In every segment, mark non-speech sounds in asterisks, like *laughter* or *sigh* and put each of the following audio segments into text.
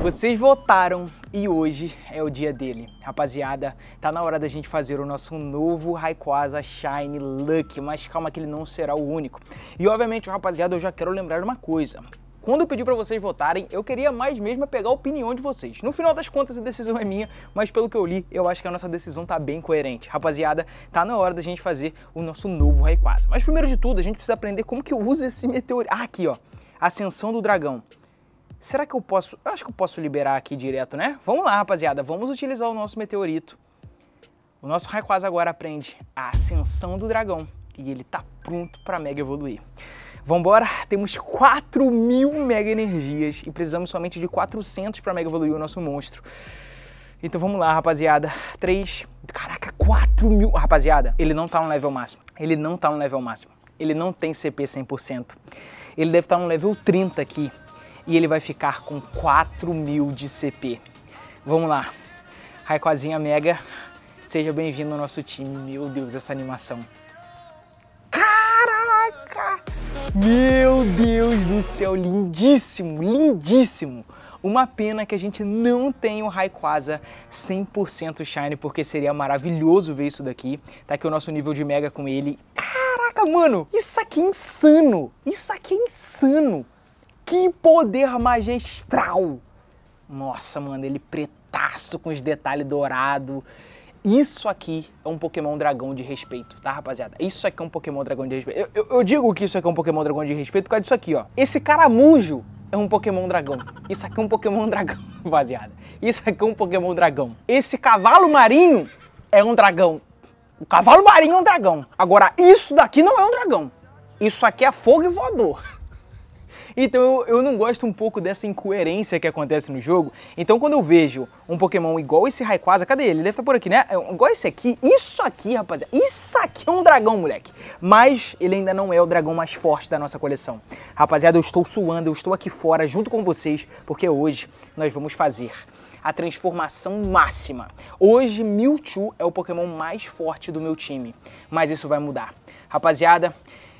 Vocês votaram e hoje é o dia dele. Rapaziada, tá na hora da gente fazer o nosso novo Rayquaza Shine Luck, mas calma que ele não será o único. E obviamente, rapaziada, eu já quero lembrar uma coisa. Quando eu pedi para vocês votarem, eu queria mais mesmo é pegar a opinião de vocês. No final das contas, a decisão é minha, mas pelo que eu li, eu acho que a nossa decisão tá bem coerente. Rapaziada, tá na hora da gente fazer o nosso novo Rayquaza. Mas primeiro de tudo, a gente precisa aprender como que usa esse meteor. Ah, aqui, ó. Ascensão do Dragão. Será que eu posso? Eu acho que eu posso liberar aqui direto, né? Vamos lá, rapaziada. Vamos utilizar o nosso meteorito. O nosso Rayquaza agora aprende a ascensão do dragão. E ele tá pronto para mega evoluir. Vambora, temos 4 mil mega energias e precisamos somente de 400 para mega evoluir o nosso monstro. Então vamos lá, rapaziada. 3, caraca, 4 mil. Rapaziada, ele não tá no level máximo. Ele não tá no level máximo. Ele não tem CP 100%. Ele deve estar tá no level 30 aqui e ele vai ficar com 4000 mil de CP. Vamos lá, Raikozinha Mega, seja bem-vindo ao nosso time. Meu Deus, essa animação. Caraca! Meu Deus do céu, lindíssimo, lindíssimo! Uma pena que a gente não tem o Rayquaza 100% Shine, porque seria maravilhoso ver isso daqui. Tá aqui o nosso nível de Mega com ele. Caraca, mano, isso aqui é insano! Isso aqui é insano! Que poder magistral! Nossa, mano, ele pretaço com os detalhes dourado. Isso aqui é um Pokémon Dragão de respeito, tá, rapaziada? Isso aqui é um Pokémon Dragão de respeito. Eu, eu, eu digo que isso aqui é um Pokémon Dragão de respeito por causa disso aqui, ó. Esse caramujo é um Pokémon Dragão. Isso aqui é um Pokémon Dragão, *laughs* rapaziada. Isso aqui é um Pokémon Dragão. Esse cavalo marinho é um dragão. O cavalo marinho é um dragão. Agora, isso daqui não é um dragão. Isso aqui é fogo e voador. *laughs* Então eu, eu não gosto um pouco dessa incoerência que acontece no jogo. Então quando eu vejo um Pokémon igual esse Rayquaza, cadê ele? Ele deve estar tá por aqui, né? É, igual esse aqui, isso aqui, rapaziada, isso aqui é um dragão, moleque. Mas ele ainda não é o dragão mais forte da nossa coleção. Rapaziada, eu estou suando, eu estou aqui fora junto com vocês, porque hoje nós vamos fazer a transformação máxima. Hoje, Mewtwo é o Pokémon mais forte do meu time, mas isso vai mudar. Rapaziada,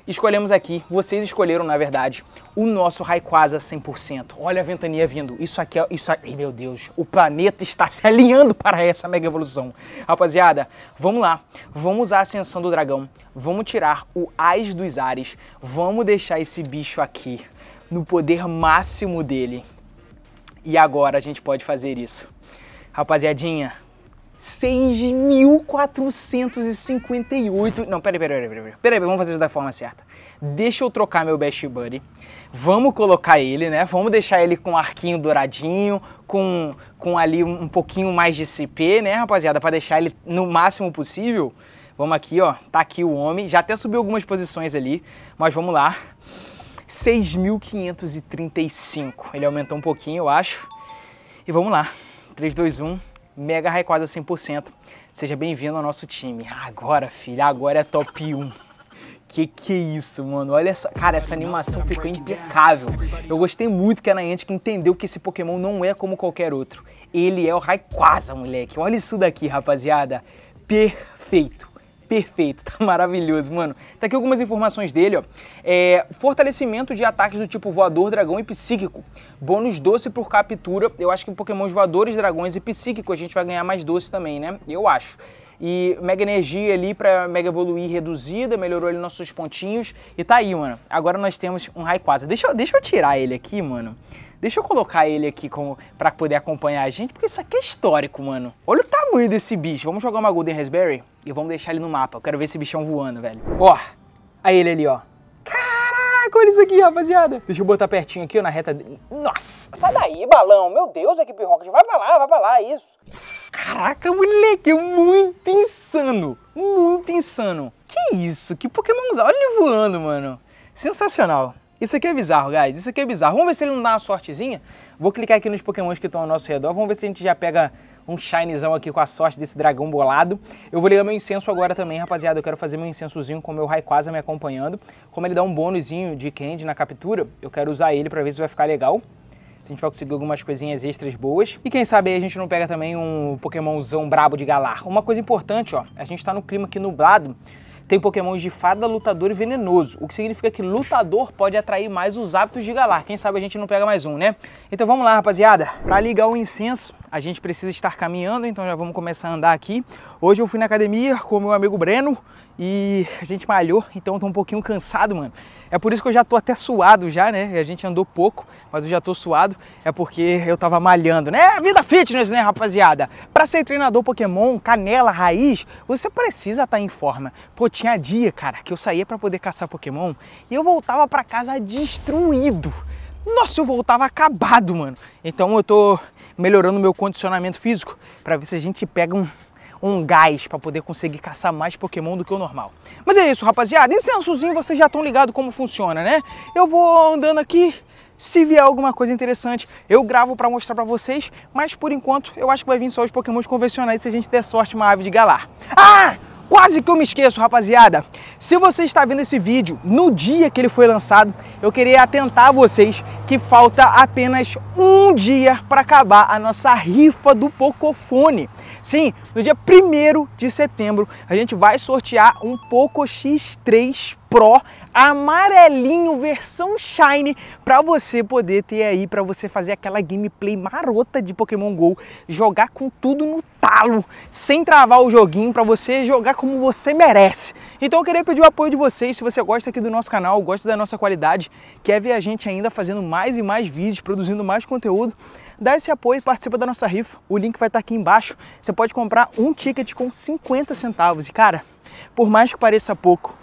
escolhemos aqui, vocês escolheram na verdade, o nosso Rayquaza 100%. Olha a ventania vindo, isso aqui é, isso aqui, meu Deus, o planeta está se alinhando para essa mega evolução. Rapaziada, vamos lá, vamos usar a ascensão do dragão, vamos tirar o Ais dos Ares, vamos deixar esse bicho aqui no poder máximo dele. E agora a gente pode fazer isso. Rapaziadinha, 6.458. Não, peraí, peraí, peraí, peraí, peraí, vamos fazer isso da forma certa. Deixa eu trocar meu Best Buddy. Vamos colocar ele, né? Vamos deixar ele com arquinho douradinho, com, com ali um pouquinho mais de CP, né, rapaziada? Para deixar ele no máximo possível. Vamos aqui, ó. Tá aqui o homem. Já até subiu algumas posições ali, mas vamos lá. 6.535. Ele aumentou um pouquinho, eu acho. E vamos lá. 3, 2, 1. Mega Rayquaza 100%. Seja bem-vindo ao nosso time. Agora, filha, agora é top 1. Que que é isso, mano? Olha essa. Cara, essa animação ficou impecável. Eu gostei muito que a Niantic entendeu que esse Pokémon não é como qualquer outro. Ele é o Rayquaza, moleque. Olha isso daqui, rapaziada. Perfeito perfeito, *laughs* tá maravilhoso, mano. Tá aqui algumas informações dele, ó. É, fortalecimento de ataques do tipo voador, dragão e psíquico. Bônus doce por captura. Eu acho que pokémons voadores, dragões e psíquico a gente vai ganhar mais doce também, né? Eu acho e Mega Energia ali para Mega Evoluir reduzida, melhorou ali nossos pontinhos e tá aí, mano. Agora nós temos um Rayquaza. Deixa, deixa eu tirar ele aqui, mano, Deixa eu colocar ele aqui como, pra poder acompanhar a gente, porque isso aqui é histórico, mano. Olha o tamanho desse bicho. Vamos jogar uma Golden Raspberry e vamos deixar ele no mapa. Eu quero ver esse bichão voando, velho. Ó, aí ele ali, ó. Caraca, olha isso aqui, rapaziada. Deixa eu botar pertinho aqui, ó, na reta... dele. Nossa! Sai daí, balão. Meu Deus, equipe Rocket. Vai pra lá, vai pra lá, isso. Caraca, moleque, é muito insano. Muito insano. Que isso, que pokémonzão. Olha ele voando, mano. Sensacional. Isso aqui é bizarro, guys. Isso aqui é bizarro. Vamos ver se ele não dá uma sortezinha? Vou clicar aqui nos pokémons que estão ao nosso redor. Vamos ver se a gente já pega um shinezão aqui com a sorte desse dragão bolado. Eu vou ligar meu incenso agora também, rapaziada. Eu quero fazer meu incensozinho com o meu Raikwaza me acompanhando. Como ele dá um bônusinho de candy na captura, eu quero usar ele para ver se vai ficar legal. Se a gente vai conseguir algumas coisinhas extras boas. E quem sabe aí a gente não pega também um pokémonzão brabo de galar. Uma coisa importante, ó. A gente está no clima aqui nublado. Tem pokémons de fada, lutador e venenoso, o que significa que lutador pode atrair mais os hábitos de Galar. Quem sabe a gente não pega mais um, né? Então vamos lá, rapaziada. Para ligar o incenso, a gente precisa estar caminhando, então já vamos começar a andar aqui. Hoje eu fui na academia com meu amigo Breno e a gente malhou, então eu tô um pouquinho cansado, mano. É por isso que eu já tô até suado já, né? A gente andou pouco, mas eu já tô suado. É porque eu tava malhando, né? Vida fitness, né, rapaziada? Pra ser treinador Pokémon, canela, raiz, você precisa estar tá em forma. Pô, tinha dia, cara, que eu saía para poder caçar Pokémon e eu voltava para casa destruído. Nossa, eu voltava acabado, mano. Então eu tô melhorando meu condicionamento físico para ver se a gente pega um um gás para poder conseguir caçar mais Pokémon do que o normal. Mas é isso, rapaziada. Em sensozinho vocês já estão ligados como funciona, né? Eu vou andando aqui, se vier alguma coisa interessante, eu gravo para mostrar para vocês, mas por enquanto eu acho que vai vir só os pokémons convencionais se a gente der sorte uma ave de galar. Ah! Quase que eu me esqueço, rapaziada. Se você está vendo esse vídeo no dia que ele foi lançado, eu queria atentar vocês que falta apenas um dia para acabar a nossa rifa do Pocofone. Sim, no dia 1 de setembro a gente vai sortear um Poco X3 Pro amarelinho, versão Shine, para você poder ter aí, para você fazer aquela gameplay marota de Pokémon GO, jogar com tudo no talo, sem travar o joguinho, para você jogar como você merece. Então eu queria pedir o apoio de vocês, se você gosta aqui do nosso canal, gosta da nossa qualidade, quer ver a gente ainda fazendo mais e mais vídeos, produzindo mais conteúdo, dá esse apoio e participa da nossa rifa. O link vai estar tá aqui embaixo. Você pode comprar um ticket com 50 centavos. E cara, por mais que pareça pouco,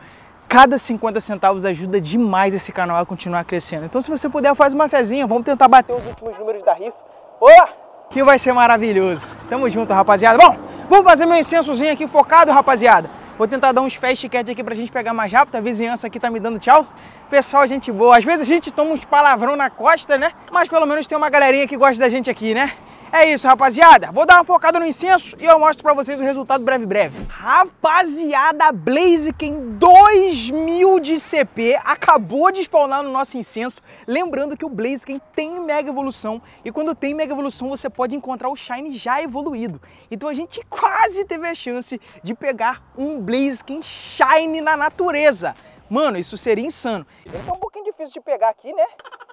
cada 50 centavos ajuda demais esse canal a continuar crescendo. Então se você puder, faz uma fezinha. Vamos tentar bater os últimos números da rifa. Oh, que vai ser maravilhoso. Tamo junto, rapaziada. Bom, vou fazer meu incensozinho aqui focado, rapaziada. Vou tentar dar uns fast cat aqui pra gente pegar mais rápido. A vizinhança aqui tá me dando tchau pessoal, gente boa. Às vezes a gente toma uns palavrão na costa, né? Mas pelo menos tem uma galerinha que gosta da gente aqui, né? É isso, rapaziada. Vou dar uma focada no incenso e eu mostro pra vocês o resultado breve, breve. Rapaziada, a Blaziken 2000 de CP acabou de spawnar no nosso incenso. Lembrando que o Blaziken tem Mega Evolução e quando tem Mega Evolução você pode encontrar o Shine já evoluído. Então a gente quase teve a chance de pegar um Blaziken Shine na natureza. Mano, isso seria insano. Ele é tá um pouquinho difícil de pegar aqui, né?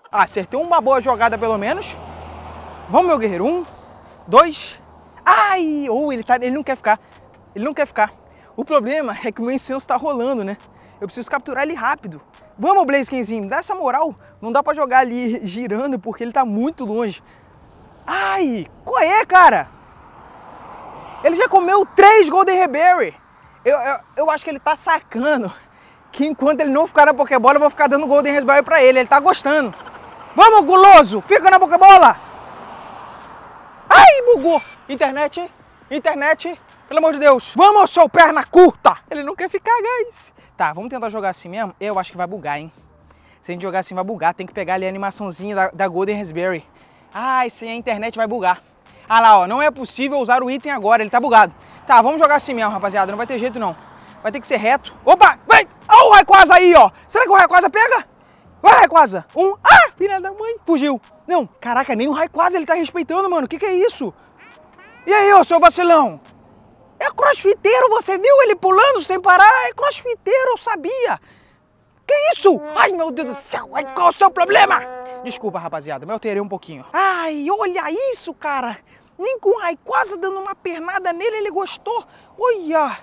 Ah, acertei uma boa jogada pelo menos. Vamos, meu guerreiro. Um, dois. Ai! Ou oh, ele, tá, ele não quer ficar. Ele não quer ficar. O problema é que o meu incenso tá rolando, né? Eu preciso capturar ele rápido. Vamos, Blazikenzinho, dá essa moral. Não dá pra jogar ali girando porque ele tá muito longe. Ai, qual é, cara? Ele já comeu três Golden Reberry. Eu, eu, eu acho que ele tá sacando que enquanto ele não ficar na Pokébola, eu vou ficar dando Golden Raspberry pra ele. Ele tá gostando. Vamos, guloso! Fica na Pokébola! Ai, bugou! Internet, internet, pelo amor de Deus. Vamos, seu perna curta! Ele não quer ficar, guys. Tá, vamos tentar jogar assim mesmo? Eu acho que vai bugar, hein? Se a gente jogar assim, vai bugar. Tem que pegar ali a animaçãozinha da, da Golden Raspberry. Ai, sem a internet vai bugar. Ah lá, ó, não é possível usar o item agora, ele tá bugado. Tá, vamos jogar assim mesmo, rapaziada, não vai ter jeito não. Vai ter que ser reto. Opa! Vai! Olha o Raikwaza aí, ó! Será que o Raikwaza pega? Vai, Raikwaza! Um! Ah! Filha da mãe! Fugiu! Não, caraca, nem o Raikwaza ele tá respeitando, mano. O que, que é isso? E aí, ô seu vacilão? É crossfiteiro, você viu ele pulando sem parar? É crossfiteiro, eu sabia! Que isso? Ai, meu Deus do céu! Ai, qual é o seu problema? Desculpa, rapaziada, mas eu um pouquinho. Ai, olha isso, cara! Nem com o Raikwaza dando uma pernada nele, ele gostou. Olha!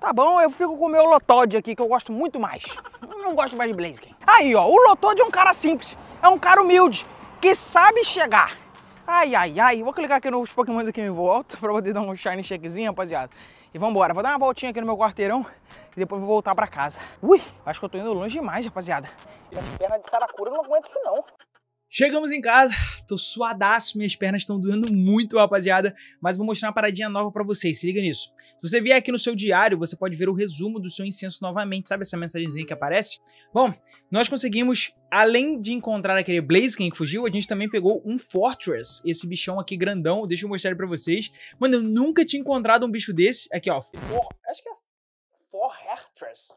Tá bom, eu fico com o meu Lotod aqui, que eu gosto muito mais. Eu não gosto mais de Blaziken. Aí, ó, o Lotod é um cara simples, é um cara humilde, que sabe chegar. Ai, ai, ai, vou clicar aqui nos pokémons aqui em volta pra poder dar um shiny checkzinho, rapaziada. E vambora, vou dar uma voltinha aqui no meu quarteirão e depois vou voltar pra casa. Ui, acho que eu tô indo longe demais, rapaziada. minhas pernas de Saracura eu não aguento isso não. Chegamos em casa, tô suadaço, minhas pernas estão doendo muito, rapaziada, mas vou mostrar uma paradinha nova para vocês, se liga nisso. Se você vier aqui no seu diário, você pode ver o resumo do seu incenso novamente, sabe essa mensagenzinha que aparece? Bom, nós conseguimos, além de encontrar aquele Blaziken que fugiu, a gente também pegou um Fortress, esse bichão aqui grandão, deixa eu mostrar ele pra vocês. Mano, eu nunca tinha encontrado um bicho desse, aqui ó, For... acho que é Fortress,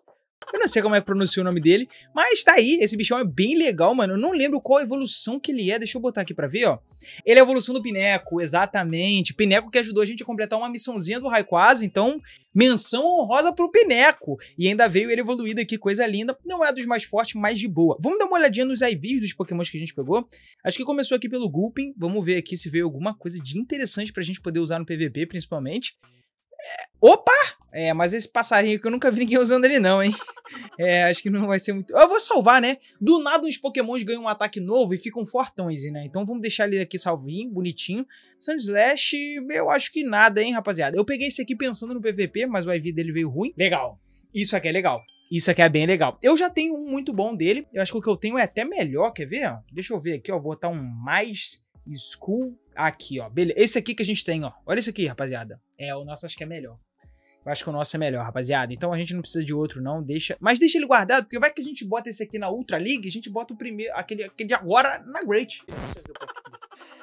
eu não sei como é que pronuncia o nome dele, mas tá aí. Esse bichão é bem legal, mano. Eu não lembro qual a evolução que ele é. Deixa eu botar aqui pra ver, ó. Ele é a evolução do Pineco, exatamente. Pineco que ajudou a gente a completar uma missãozinha do Raikwaza, então menção honrosa pro Pineco. E ainda veio ele evoluído aqui, coisa linda. Não é dos mais fortes, mas de boa. Vamos dar uma olhadinha nos IVs dos pokémons que a gente pegou. Acho que começou aqui pelo Gulpin. Vamos ver aqui se veio alguma coisa de interessante pra gente poder usar no PVP, principalmente. É... Opa! É, mas esse passarinho que eu nunca vi ninguém usando ele não, hein? *laughs* É, acho que não vai ser muito... Eu vou salvar, né? Do nada uns pokémons ganham um ataque novo e ficam fortões, né? Então vamos deixar ele aqui salvinho, bonitinho. Sandslash, eu acho que nada, hein, rapaziada? Eu peguei esse aqui pensando no PVP, mas o IV dele veio ruim. Legal. Isso aqui é legal. Isso aqui é bem legal. Eu já tenho um muito bom dele. Eu acho que o que eu tenho é até melhor, quer ver? Deixa eu ver aqui, ó. Vou botar um mais school aqui, ó. Beleza. Esse aqui que a gente tem, ó. Olha isso aqui, rapaziada. É, o nosso acho que é melhor. Eu acho que o nosso é melhor, rapaziada. Então a gente não precisa de outro, não. Deixa. Mas deixa ele guardado, porque vai que a gente bota esse aqui na Ultra League, a gente bota o primeiro, aquele, aquele agora na Great.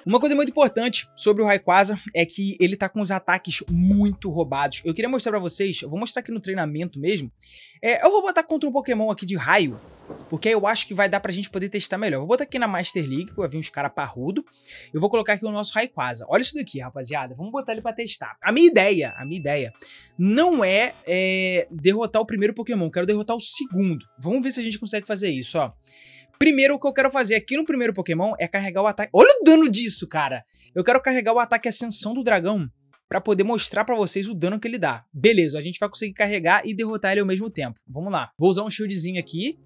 Uma coisa muito importante sobre o Raikwaza é que ele tá com os ataques muito roubados. Eu queria mostrar pra vocês, eu vou mostrar aqui no treinamento mesmo. É, eu vou botar contra um Pokémon aqui de raio, porque aí eu acho que vai dar pra gente poder testar melhor. Vou botar aqui na Master League, que vai vir uns caras parrudo. Eu vou colocar aqui o nosso Raikwaza. Olha isso daqui, rapaziada. Vamos botar ele pra testar. A minha ideia, a minha ideia, não é, é derrotar o primeiro Pokémon. Quero derrotar o segundo. Vamos ver se a gente consegue fazer isso, ó. Primeiro, o que eu quero fazer aqui no primeiro Pokémon é carregar o ataque... Olha o dano disso, cara! Eu quero carregar o ataque Ascensão do Dragão para poder mostrar para vocês o dano que ele dá. Beleza, a gente vai conseguir carregar e derrotar ele ao mesmo tempo. Vamos lá. Vou usar um shieldzinho aqui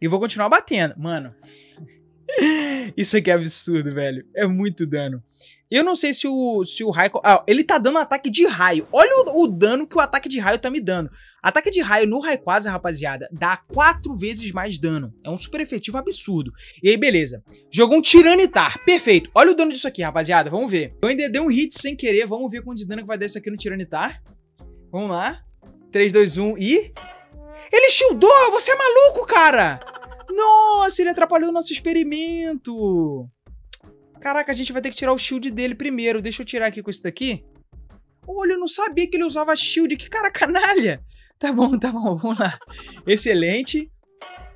e vou continuar batendo. Mano, *laughs* isso aqui é absurdo, velho. É muito dano. Eu não sei se o, se o raio... Ah, ele tá dando um ataque de raio. Olha o, o, dano que o ataque de raio tá me dando. Ataque de raio no Raikwaza, rapaziada, dá quatro vezes mais dano. É um super efetivo absurdo. E aí, beleza. Jogou um Tiranitar. Perfeito. Olha o dano disso aqui, rapaziada. Vamos ver. Eu ainda dei um hit sem querer. Vamos ver quanto de dano que vai dar isso aqui no Tiranitar. Vamos lá. 3, 2, 1 e... Ele shieldou! Você é maluco, cara! Nossa, ele atrapalhou o nosso experimento! Caraca, a gente vai ter que tirar o shield dele primeiro. Deixa eu tirar aqui com isso daqui. Olha, eu não sabia que ele usava shield. Que cara canalha! Tá bom, tá bom, vamos lá. Excelente.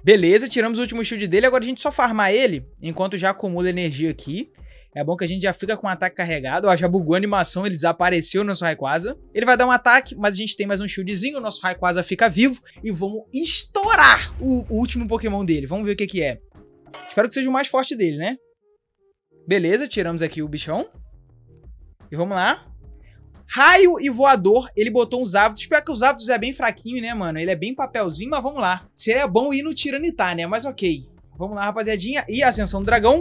Beleza, tiramos o último shield dele. Agora a gente só farmar ele, enquanto já acumula energia aqui. É bom que a gente já fica com o um ataque carregado. Ó, já bugou a animação, ele desapareceu no nosso Raikwaza. Ele vai dar um ataque, mas a gente tem mais um shieldzinho. O nosso Raikwaza fica vivo. E vamos estourar o, o último Pokémon dele. Vamos ver o que, que é. Espero que seja o mais forte dele, né? Beleza, tiramos aqui o bichão. E vamos lá. Raio e voador, ele botou uns hábitos. Pior que os hábitos é bem fraquinho, né, mano? Ele é bem papelzinho, mas vamos lá. Seria bom ir no Tiranitar, né? Mas ok. Vamos lá, rapaziadinha. E ascensão do dragão.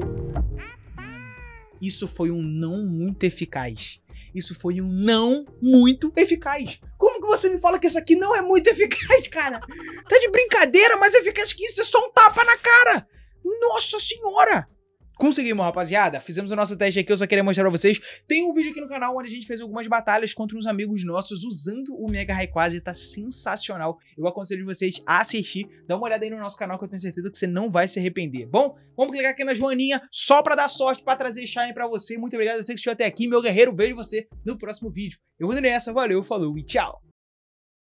Isso foi um não muito eficaz. Isso foi um não muito eficaz. Como que você me fala que isso aqui não é muito eficaz, cara? Tá de brincadeira, mas eficaz que isso é só um tapa na cara. Nossa senhora! Conseguimos, rapaziada. Fizemos o nosso teste aqui, eu só queria mostrar pra vocês. Tem um vídeo aqui no canal onde a gente fez algumas batalhas contra uns amigos nossos usando o Mega Rayquaza. Tá sensacional. Eu aconselho vocês a assistir. Dá uma olhada aí no nosso canal que eu tenho certeza que você não vai se arrepender. Bom, vamos clicar aqui na joaninha só pra dar sorte, pra trazer Shine pra você. Muito obrigado a você que assistiu até aqui. Meu guerreiro, vejo você no próximo vídeo. Eu vou nessa, valeu, falou e tchau.